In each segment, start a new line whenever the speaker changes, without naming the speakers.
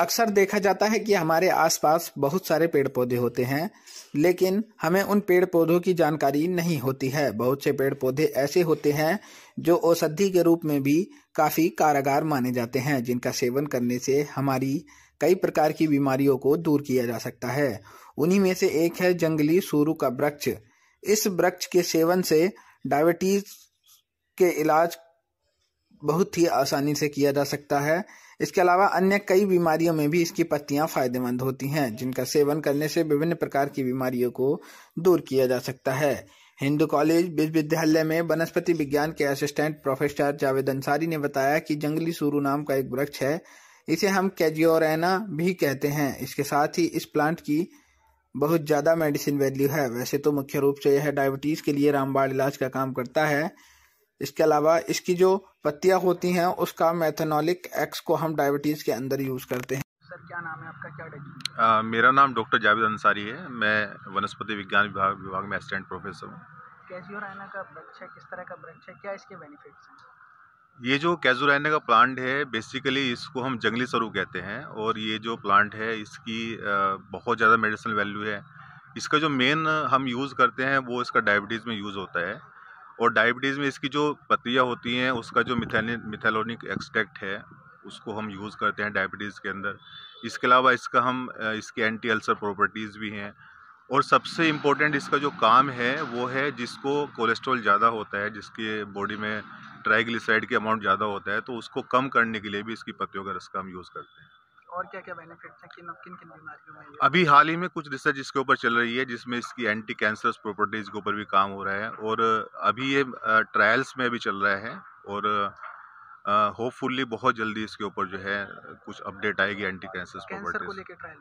अक्सर देखा जाता है कि हमारे आसपास बहुत सारे पेड़ पौधे होते हैं लेकिन हमें उन पेड़ पौधों की जानकारी नहीं होती है बहुत से पेड़ पौधे ऐसे होते हैं जो औषधि के रूप में भी काफ़ी कारागार माने जाते हैं जिनका सेवन करने से हमारी कई प्रकार की बीमारियों को दूर किया जा सकता है उन्हीं में से एक है जंगली सूरू का वृक्ष इस वृक्ष के सेवन से डायबिटीज के इलाज बहुत ही आसानी से किया जा सकता है इसके अलावा अन्य कई बीमारियों में भी इसकी पत्तियां फायदेमंद होती हैं जिनका सेवन करने से विभिन्न प्रकार की बीमारियों को दूर किया जा सकता है हिंदू कॉलेज विश्वविद्यालय में वनस्पति विज्ञान के असिस्टेंट प्रोफेसर जावेद अंसारी ने बताया कि जंगली सूरू नाम का एक वृक्ष है इसे हम कैजियोरैना भी कहते हैं इसके साथ ही इस प्लांट की बहुत ज़्यादा मेडिसिन वैल्यू है वैसे तो मुख्य रूप से यह डायबिटीज़ के लिए रामबाड़ इलाज का काम करता है इसके अलावा इसकी जो पत्तियां होती हैं उसका मैथेनोलिक एक्स को हम डायबिटीज़ के अंदर यूज़ करते हैं सर क्या नाम है आपका क्या
आ, मेरा नाम डॉक्टर जावेद अंसारी है मैं वनस्पति विज्ञान विभाग विभाग में असिस्टेंट प्रोफेसर हूँ ये जो कैजुराना का प्लांट है बेसिकली इसको हम जंगली सरू कहते हैं और ये जो प्लांट है इसकी बहुत ज़्यादा मेडिसिनल वैल्यू है इसका जो मेन हम यूज़ करते हैं वो इसका डायबिटीज़ में यूज़ होता है और डायबिटीज़ में इसकी जो पत्तियाँ होती हैं उसका जो मिथैलिन मिथेलोनिक एक्सट्रैक्ट है उसको हम यूज़ करते हैं डायबिटीज़ के अंदर इसके अलावा इसका हम इसके एंटी अल्सर प्रॉपर्टीज़ भी हैं और सबसे इम्पोर्टेंट इसका जो काम है वो है जिसको कोलेस्ट्रॉल ज़्यादा होता है जिसके बॉडी में ट्राइग्लिसराइड के अमाउंट ज़्यादा होता है तो उसको कम करने के लिए भी इसकी पत्तियों का रस का हम यूज़ करते हैं
और क्या क्या बेनिफिट किन किन किन बीमारियों
में अभी हाल ही में कुछ रिसर्च इसके ऊपर चल रही है जिसमें इसकी एंटी कैंसर प्रॉपर्टीज के ऊपर भी काम हो रहा है और अभी ये ट्रायल्स में भी चल रहा है और होपफुल्ली बहुत जल्दी इसके ऊपर जो है कुछ अपडेट आएगी एंटी कैंसर प्रॉपर्टीज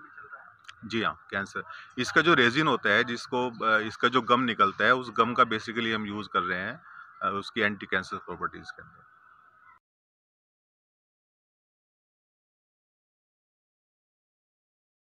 जी हाँ कैंसर इसका जो रेजिन होता है जिसको इसका जो गम निकलता है उस गम का बेसिकली हम यूज़ कर रहे हैं उसकी एंटी कैंसर प्रॉपर्टीज़ के अंदर